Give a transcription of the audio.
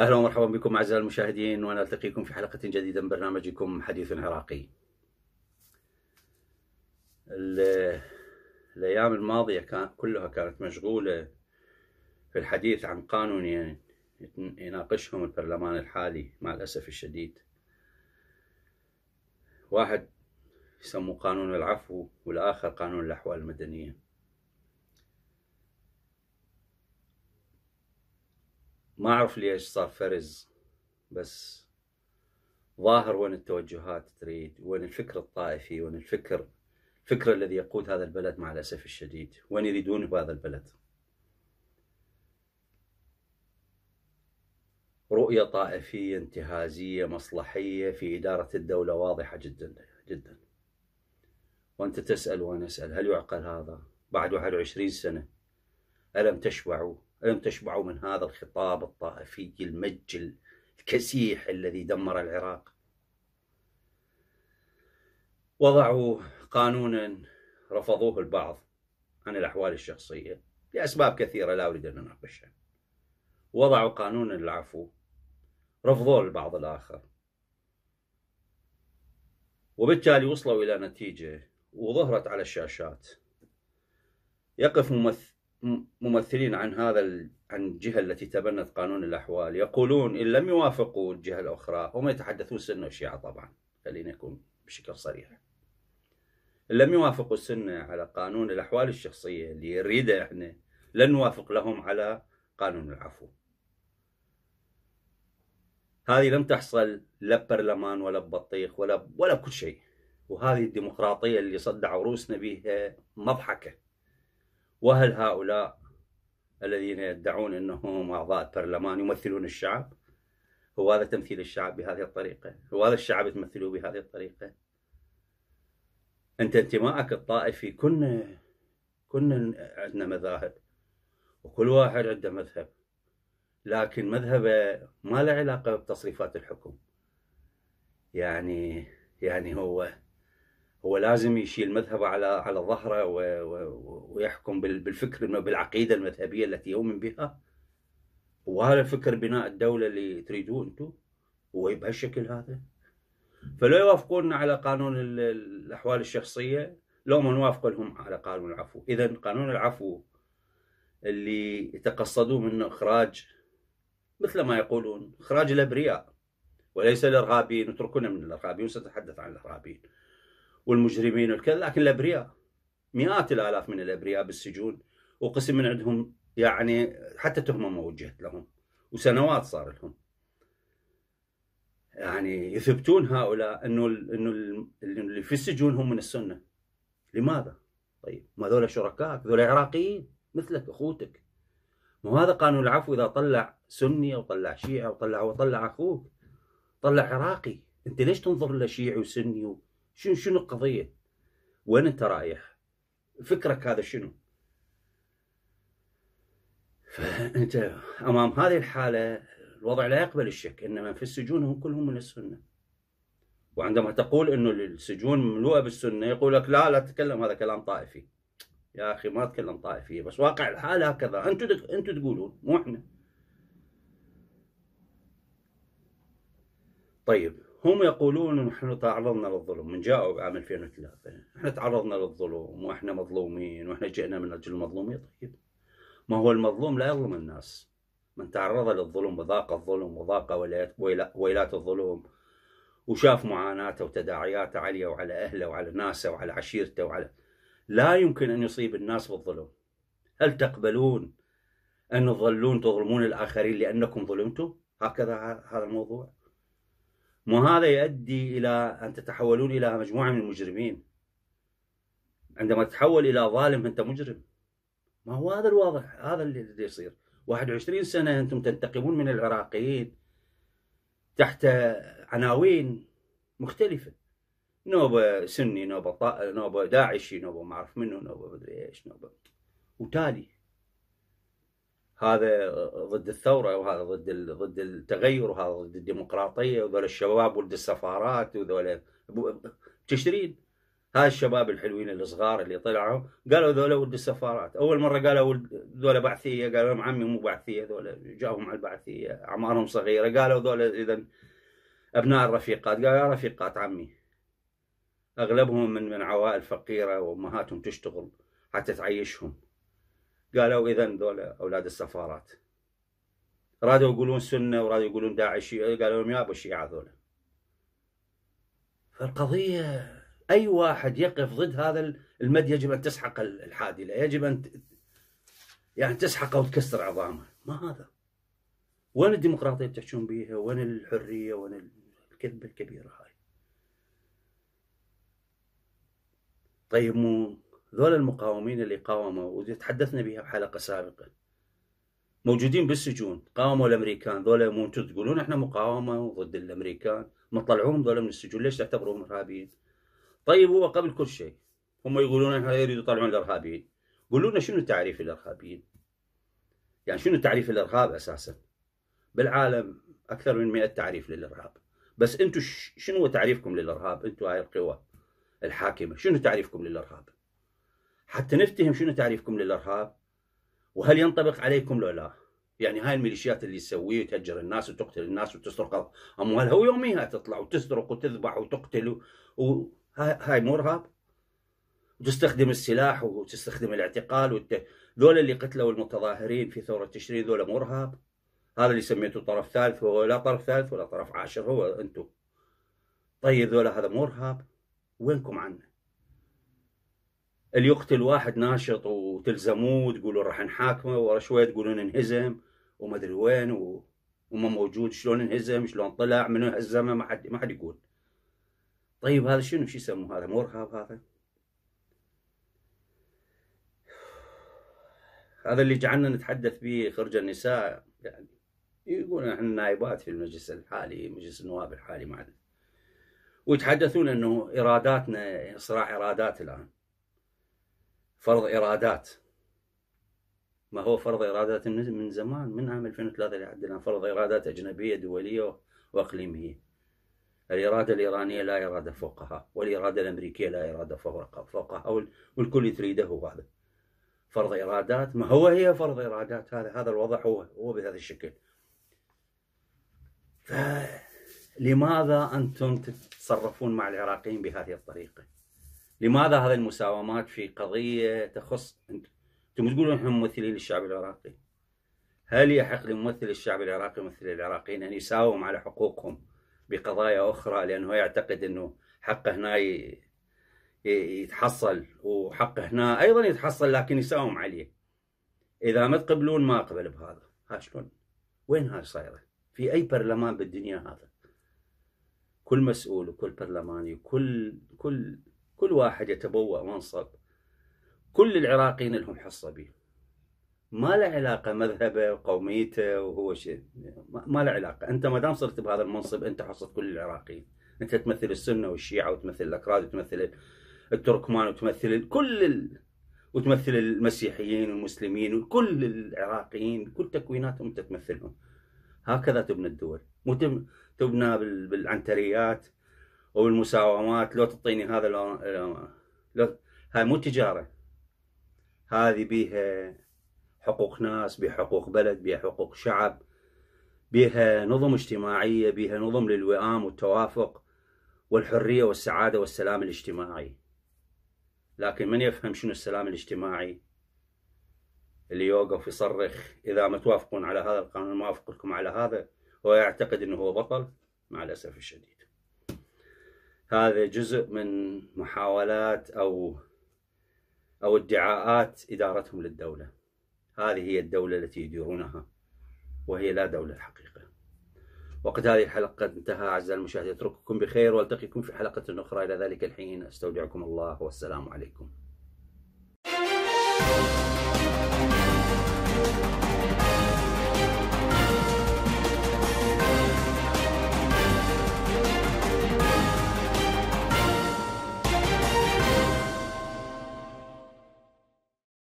اهلا ومرحبا بكم اعزائي المشاهدين ونلتقيكم في حلقه جديده من برنامجكم حديث عراقي. الايام الماضيه كان كلها كانت مشغوله في الحديث عن قانونين يعني يناقشهم البرلمان الحالي مع الاسف الشديد. واحد يسموه قانون العفو والاخر قانون الاحوال المدنيه. ما اعرف ليش صار فرز بس ظاهر وين التوجهات تريد وين الفكر الطائفي وين الفكر الفكر الذي يقود هذا البلد مع الأسف الشديد وين يريدون بهذا البلد رؤية طائفية انتهازية مصلحية في إدارة الدولة واضحة جدا جدا وأنت تسأل وأنا أسأل هل يعقل هذا بعد 21 سنة ألم تشبعوا ألم تشبعوا من هذا الخطاب الطائفي المجل الكسيح الذي دمر العراق وضعوا قانونا رفضوه البعض عن الأحوال الشخصية لأسباب كثيرة لا أريد أن أناقشها وضعوا قانون العفو رفضوه البعض الآخر وبالتالي وصلوا إلى نتيجة وظهرت على الشاشات يقف ممثل ممثلين عن هذا ال... عن الجهة التي تبنت قانون الأحوال يقولون إن لم يوافقوا الجهة الأخرى هم يتحدثون سنة وشيعة طبعا خلينا نكون بشكل صريح إن لم يوافقوا السنة على قانون الأحوال الشخصية اللي يريده إحنا لن نوافق لهم على قانون العفو هذه لم تحصل لا ببرلمان ولا ببطيخ ولا ولا بكل شيء وهذه الديمقراطية اللي صدعوا روسنا بها مضحكة وهل هؤلاء الذين يدعون انهم اعضاء البرلمان يمثلون الشعب؟ هو هذا تمثيل الشعب بهذه الطريقه؟ هو هذا الشعب تمثله بهذه الطريقه؟ انت انتمائك الطائفي كنا كنا عندنا مذاهب وكل واحد عنده مذهب لكن مذهبه ما له علاقه بتصريفات الحكم يعني يعني هو هو لازم يشيل مذهبه على على ظهره ويحكم بالفكر بالعقيده المذهبيه التي يؤمن بها وهذا فكر بناء الدوله اللي تريدوه انتم هو بهالشكل هذا فلو يوافقون على قانون الاحوال الشخصيه لو ما نوافق لهم على قانون العفو اذا قانون العفو اللي يتقصدوه منه اخراج مثل ما يقولون اخراج الابرياء وليس الارهابيين اتركونا من الارهابيين وسنتحدث عن الارهابيين والمجرمين والكذا لكن الابرياء مئات الالاف من الابرياء بالسجون وقسم من عندهم يعني حتى تهمه ما وجهت لهم وسنوات صار لهم يعني يثبتون هؤلاء انه انه اللي في السجون هم من السنه لماذا؟ طيب ما هذول شركائك هذول عراقيين مثلك اخوتك ما هذا قانون العفو اذا طلع سني او طلع شيعي او طلع وطلع اخوك طلع عراقي انت ليش تنظر له شيعي وسني و... شنو شنو القضيه؟ وين انت رايح؟ فكرك هذا شنو؟ فانت امام هذه الحاله الوضع لا يقبل الشك ان من في السجون هم كلهم من السنه. وعندما تقول انه السجون مملوءه بالسنه يقول لك لا لا تتكلم هذا كلام طائفي. يا اخي ما اتكلم طائفي بس واقع الحال هكذا انتم انتم تقولون مو احنا. طيب هم يقولون نحن تعرضنا للظلم من جاءوا عام 2003 احنا تعرضنا للظلم واحنا مظلومين واحنا جئنا من اجل المظلومين طيب ما هو المظلوم لا يظلم الناس من تعرض للظلم وذاق الظلم وذاق ويلات الظلم وشاف معاناته وتداعياته عليه وعلى اهله وعلى ناسه وعلى عشيرته وعلى لا يمكن ان يصيب الناس بالظلم هل تقبلون ان تظلون تظلمون الاخرين لانكم ظلمتم هكذا هذا الموضوع وهذا يؤدي إلى أن تتحولون إلى مجموعة من المجرمين عندما تتحول إلى ظالم أنت مجرم ما هو هذا الواضح هذا اللي يصير 21 سنة أنتم تنتقمون من العراقيين تحت عناوين مختلفة نوبة سني نوبة طا... نوبة داعشي نوبة ما أعرف منه نوبة مدري إيش نوبة وتالي هذا ضد الثوره وهذا ضد ضد التغير وهذا ضد الديمقراطيه وذول الشباب ولد السفارات وذول تشترين هاي الشباب الحلوين الصغار اللي طلعوا قالوا ذولا ولد السفارات اول مره قالوا ذولا بعثيه قالوا لهم عمي مو بعثيه ذولا جاهم على البعثيه اعمارهم صغيره قالوا ذولا اذا ابناء الرفيقات قالوا يا رفيقات عمي اغلبهم من من عوائل فقيره وامهاتهم تشتغل حتى تعيشهم قالوا اذا ذول اولاد السفارات رادوا يقولون سنه ورادوا يقولون داعشي قالوا لهم يا ابو الشيعه ذولا فالقضيه اي واحد يقف ضد هذا المد يجب ان تسحق الحادله يجب ان يعني تسحقه وتكسر عظامه ما هذا وين الديمقراطيه تحجون بيها وين الحريه وين الكذبه الكبيره هاي طيب مو ذول المقاومين اللي قاوموا واللي تحدثنا بها بحلقه سابقه موجودين بالسجون قاوموا الامريكان ذولا مو انتم تقولون احنا مقاومه ضد الامريكان ما طلعوهم ذولا من السجون ليش تعتبروهم ارهابيين؟ طيب هو قبل كل شيء هم يقولون احنا يريدوا يطلعون الارهابيين قولوا لنا شنو تعريف الارهابيين؟ يعني شنو تعريف الارهاب اساسا؟ بالعالم اكثر من 100 تعريف للارهاب بس انتم شنو تعريفكم للارهاب؟ انتم هاي القوى الحاكمه شنو تعريفكم للارهاب؟ حتى نفتهم شنو تعريفكم للارهاب وهل ينطبق عليكم لو لا يعني هاي الميليشيات اللي تسويه وتهجر الناس وتقتل الناس وتسرق اموالها ويوميها تطلع وتسرق وتذبح وتقتل وهاي مو ارهاب وتستخدم السلاح وتستخدم الاعتقال وت... ذول اللي قتلوا المتظاهرين في ثوره تشرين ذولا مو ارهاب هذا اللي سميته طرف ثالث هو لا طرف ثالث ولا طرف عاشر هو انتم طيب ذولا هذا مو ارهاب وينكم عنه اللي يقتل واحد ناشط وتلزموه تقولون راح نحاكمه ورا شويه تقولون انهزم وما ادري وين و... وما موجود شلون انهزم شلون طلع منو هزمه ما حد ما حد يقول طيب هذا شنو شو يسموه هذا مو ارهاب هذا هذا اللي جعلنا نتحدث به خرج النساء يعني يقولون احنا نائبات في المجلس الحالي مجلس النواب الحالي معنا ويتحدثون انه اراداتنا صراع ارادات الان فرض ايرادات ما هو فرض ايرادات من زمان من عام 2003 لحد الآن فرض ايرادات أجنبية دولية وإقليمية الإرادة الإيرانية لا إرادة فوقها والإرادة الأمريكية لا إرادة فوقها فوقها والكل تريده هذا فرض ايرادات ما هو هي فرض ايرادات هذا هذا الوضع هو هو بهذا الشكل فلماذا أنتم تتصرفون مع العراقيين بهذه الطريقة؟ لماذا هذه المساومات في قضيه تخص انتم تقولون احنا ممثلين للشعب العراقي هل يحق لممثل الشعب العراقي ممثل العراقيين ان يساوم على حقوقهم بقضايا اخرى لانه يعتقد انه حقه هنا يتحصل وحقه هنا ايضا يتحصل لكن يساوم عليه اذا ما تقبلون ما اقبل بهذا ها شلون وين هاي صايره في اي برلمان بالدنيا هذا كل مسؤول وكل برلماني وكل كل كل واحد يتبوأ منصب كل العراقيين لهم حصة به ما له علاقة مذهبه وقوميته وهو شيء ما له علاقة أنت ما دام صرت بهذا المنصب أنت حصة كل العراقيين أنت تمثل السنة والشيعة وتمثل الأكراد وتمثل التركمان وتمثل كل ال... وتمثل المسيحيين والمسلمين وكل العراقيين كل تكويناتهم أنت تمثلهم هكذا تبنى الدول مو تبنى بالعنتريات وبالمساومات لو تعطيني هذا لو, لو هاي مو تجاره هذه بيها حقوق ناس بيها حقوق بلد بيها حقوق شعب بيها نظم اجتماعيه بيها نظم للوئام والتوافق والحريه والسعاده والسلام الاجتماعي لكن من يفهم شنو السلام الاجتماعي اللي يوقف يصرخ اذا ما توافقون على هذا القانون ما اوافقكم على هذا ويعتقد انه هو بطل مع الاسف الشديد هذا جزء من محاولات أو أو ادعاءات إدارتهم للدولة هذه هي الدولة التي يديرونها وهي لا دولة الحقيقة وقد هذه الحلقة انتهى أعزائي المشاهدين أترككم بخير وألتقيكم في حلقة أخرى إلى ذلك الحين أستودعكم الله والسلام عليكم